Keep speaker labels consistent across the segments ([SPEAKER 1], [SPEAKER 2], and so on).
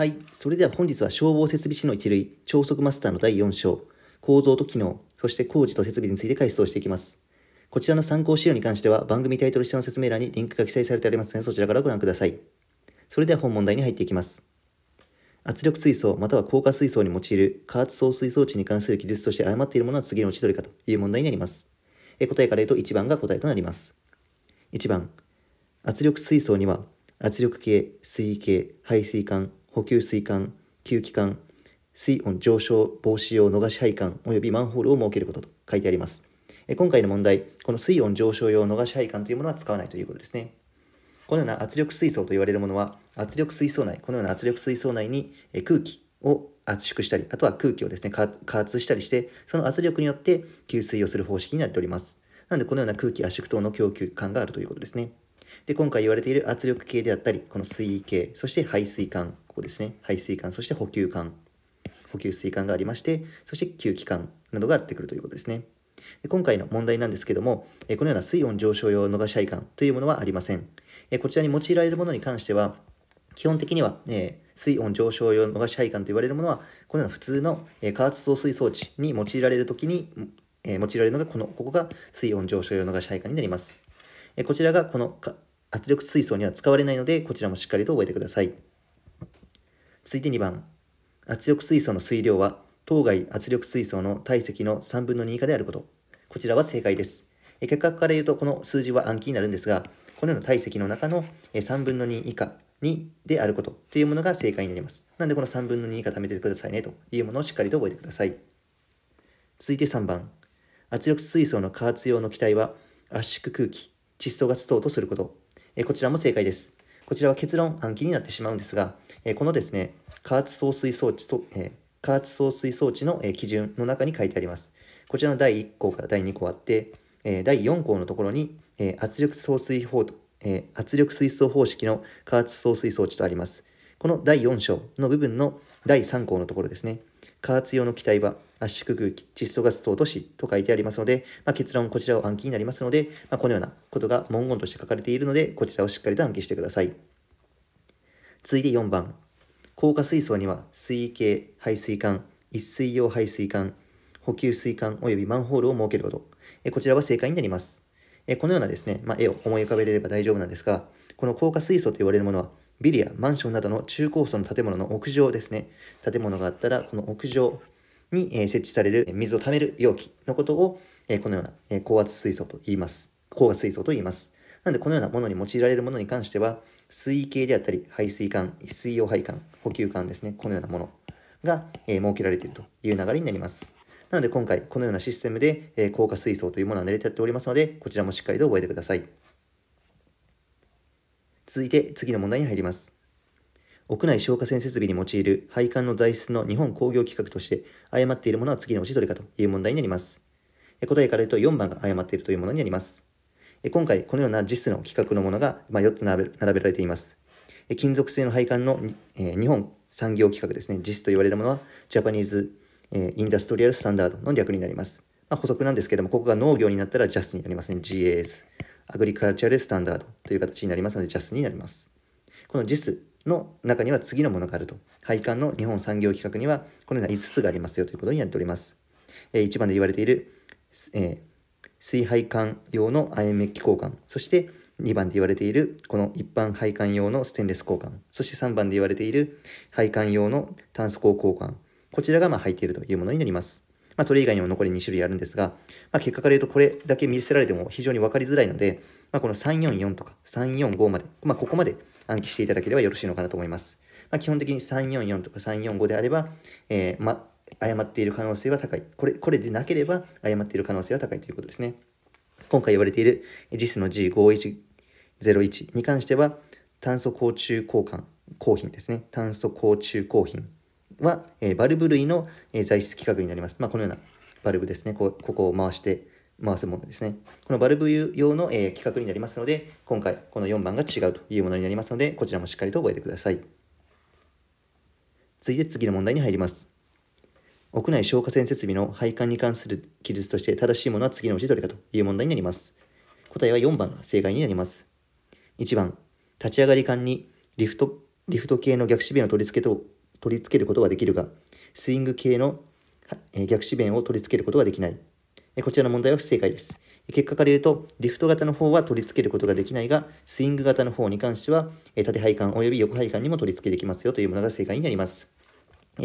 [SPEAKER 1] はい。それでは本日は消防設備士の一類、超速マスターの第4章、構造と機能、そして工事と設備について回をしていきます。こちらの参考資料に関しては番組タイトル下の説明欄にリンクが記載されてありますので、そちらからご覧ください。それでは本問題に入っていきます。圧力水槽または硬化水槽に用いる加圧送水装置に関する記述として誤っているものは次のうちどれかという問題になります。え答えから言うと1番が答えとなります。1番、圧力水槽には圧力計、水位系、排水管、補給水管、給気管、水温上昇防止用逃し配管及びマンホールを設けることと書いてあります。今回の問題、この水温上昇用逃し配管というものは使わないということですね。このような圧力水槽と言われるものは、圧力水槽内、このような圧力水槽内に空気を圧縮したり、あとは空気をですね、加圧したりして、その圧力によって給水をする方式になっております。なので、このような空気圧縮等の供給管があるということですね。で、今回言われている圧力計であったり、この水位計、そして排水管、こですね、排水管、そして補給管、補給水管がありまして、そして吸気管などがあってくるということですね。今回の問題なんですけども、このような水温上昇用逃し配管というものはありません。こちらに用いられるものに関しては、基本的には、え水温上昇用逃し配管と言われるものは、このような普通の加圧送水装置に用いられるときに、え用いられるのがこの、ここが水温上昇用逃し配管になります。えこちらがこの圧力水槽には使われないので、こちらもしっかりと覚えてください。続いて2番。圧力水素の水量は、当該圧力水素の体積の3分の2以下であること。こちらは正解です。結果から言うと、この数字は暗記になるんですが、このような体積の中の3分の2以下にであることというものが正解になります。なので、この3分の2以下貯めてくださいねというものをしっかりと覚えてください。続いて3番。圧力水素の加圧用の気体は圧縮空気、窒素ガス等とすること。こちらも正解です。こちらは結論暗記になってしまうんですが、えこのですね、加圧送水装置と、え加圧送水装置の、え基準の中に書いてあります。こちらの第1項から第2項あって、え第4項のところに、え圧力送水法と、え圧力水槽方式の加圧送水装置とあります。この第4章の部分の第3項のところですね。加圧用の気体は圧縮空気、窒素ガス等としと書いてありますので、まあ、結論こちらを暗記になりますので、まあ、このようなことが文言として書かれているので、こちらをしっかりと暗記してください。次いで4番。硬化水槽には水位計、排水管、一水用排水管、補給水管及びマンホールを設けること。えこちらは正解になります。えこのようなですね、まあ、絵を思い浮かべれれば大丈夫なんですが、この硬化水素と言われるものはビルやマンションなどの中高層の建物の屋上ですね。建物があったら、この屋上に設置される水を溜める容器のことを、このような高圧水素と言います。高圧水素と言います。なので、このようなものに用いられるものに関しては、水位計であったり、排水管、水溶配管、補給管ですね。このようなものが設けられているという流れになります。なので今回このようなシステムで高価水槽というものは練てやっておりますので、こちらもしっかりと覚えてください。続いて次の問題に入ります。屋内消火栓設備に用いる配管の材質の日本工業規格として誤っているものは次のうちどれかという問題になります。答えから言うと4番が誤っているというものになります。今回このような実質の規格のものが4つ並べられています。金属製の配管の日本産業規格ですね、実質と言われるものはジャパニーズインダストリアルスタンダードの略になります。まあ、補足なんですけども、ここが農業になったら JAS になりますね、GAS。アグリカルチャルスタンダードという形になりますので JAS になります。この JIS の中には次のものがあると。配管の日本産業規格にはこのような5つがありますよということになっております。えー、1番で言われている、えー、水配管用の亜鉛メッキ交換、そして2番で言われているこの一般配管用のステンレス交換、そして3番で言われている配管用の炭素鋼交換、こちらがまあ入っているというものになります。まあ、それ以外にも残り2種類あるんですが、まあ、結果から言うとこれだけ見せられても非常に分かりづらいので、まあ、この344とか345まで、まあ、ここまで暗記していただければよろしいのかなと思います。まあ、基本的に344とか345であれば、えー、ま、誤っている可能性は高い。これ、これでなければ誤っている可能性は高いということですね。今回言われている JIS の G5101 に関しては、炭素甲中交換、高品ですね。炭素甲中交品は、えバルブ類の、え材質規格になります。まあ、このようなバルブですね。こここを回して、回すものですね。このバルブ用の、え規格になりますので、今回この4番が違うというものになりますので、こちらもしっかりと覚えてください。次で次の問題に入ります。屋内消火栓設備の配管に関する記述として正しいものは次のうちどれかという問題になります。答えは4番が正解になります。1番、立ち上がり管にリフト、リフト系の逆指弁の取り付けと取り付けることができるが、スイング系の逆四弁を取り付けることができない。こちらの問題は不正解です。結果から言うと、リフト型の方は取り付けることができないが、スイング型の方に関しては、縦配管及び横配管にも取り付けできますよというものが正解になります。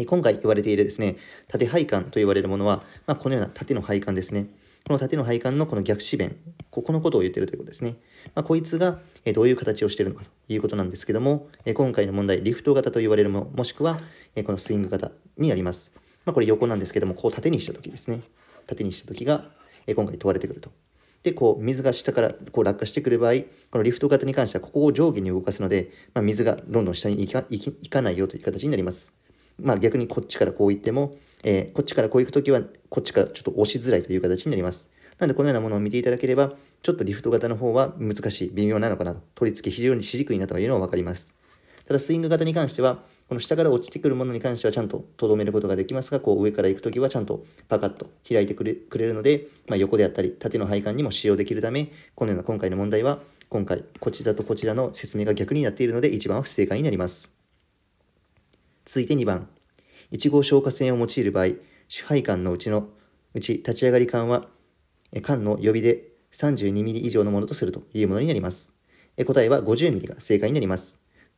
[SPEAKER 1] 今回言われているですね、縦配管と言われるものは、まあ、このような縦の配管ですね。この縦の配管のこの逆四弁、ここのことを言ってるということですね。まあ、こいつがどういう形をしているのかということなんですけども、今回の問題、リフト型と言われるも、もしくはこのスイング型になります。まあ、これ横なんですけども、こう縦にしたときですね。縦にしたときが今回問われてくると。で、こう水が下からこう落下してくる場合、このリフト型に関してはここを上下に動かすので、まあ、水がどんどん下に行かないよという形になります。まあ、逆にこっちからこう行っても、えー、こっちからこう行くときは、こっちからちょっと押しづらいという形になります。なので、このようなものを見ていただければ、ちょっとリフト型の方は難しい、微妙なのかなと、取り付け非常にしくになったというのは分かります。ただ、スイング型に関しては、この下から落ちてくるものに関してはちゃんと留めることができますが、こう上から行くときはちゃんとパカッと開いてくれくれるので、まあ、横であったり縦の配管にも使用できるため、このような今回の問題は、今回こちらとこちらの説明が逆になっているので、1番は不正解になります。続いて2番。1号消火栓を用いる場合、支配官のうちのうち立ち上がり管は、管の予備で 32mm 以上のものとするというものになります。答えは 50mm が正解になります。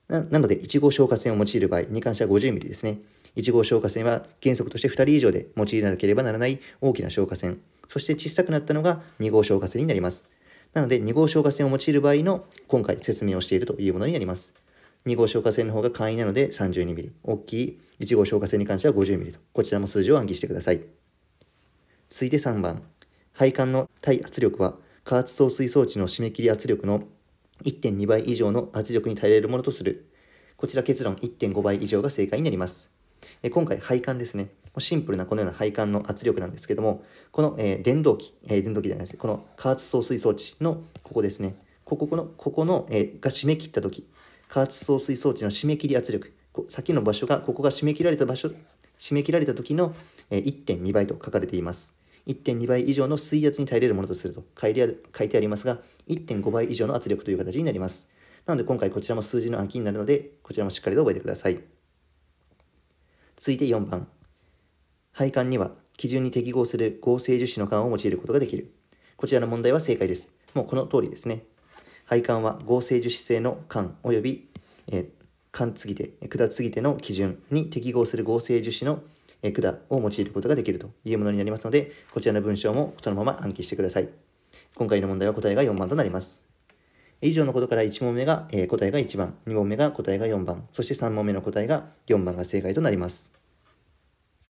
[SPEAKER 1] なので、1号消火栓を用いる場合に関しては 50mm ですね。1号消火栓は原則として2人以上で用いなければならない大きな消火栓。そして小さくなったのが2号消火栓になります。なので、2号消火栓を用いる場合の今回説明をしているというものになります。2号消火栓の方が簡易なので 32mm。大きい1号消火栓に関しては5 0ミリと、こちらも数字を暗記してください。続いて3番、配管の対圧力は、加圧送水装置の締め切り圧力の1.2倍以上の圧力に耐えられるものとする。こちら結論1.5倍以上が正解になります。え今回、配管ですね。シンプルなこのような配管の圧力なんですけども、この、えー、電動機、えー、電動機じゃないです、この加圧送水装置のここですね、ここの、ここの、えー、が締め切ったとき、加圧送水装置の締め切り圧力、先の場所がここが締め切られた場所締め切られた時の1.2倍と書かれています1.2倍以上の水圧に耐えれるものとすると書いてありますが1.5倍以上の圧力という形になりますなので今回こちらも数字の暗記になるのでこちらもしっかりと覚えてください続いて4番配管には基準に適合する合成樹脂の管を用いることができるこちらの問題は正解ですもうこの通りですね配管は合成樹脂製の管及びえ管継ぎ手、管継ぎ手の基準に適合する合成樹脂の管を用いることができるというものになりますので、こちらの文章もそのまま暗記してください。今回の問題は答えが4番となります。以上のことから1問目が、答えが1番、2問目が答えが4番、そして3問目の答えが4番が正解となります。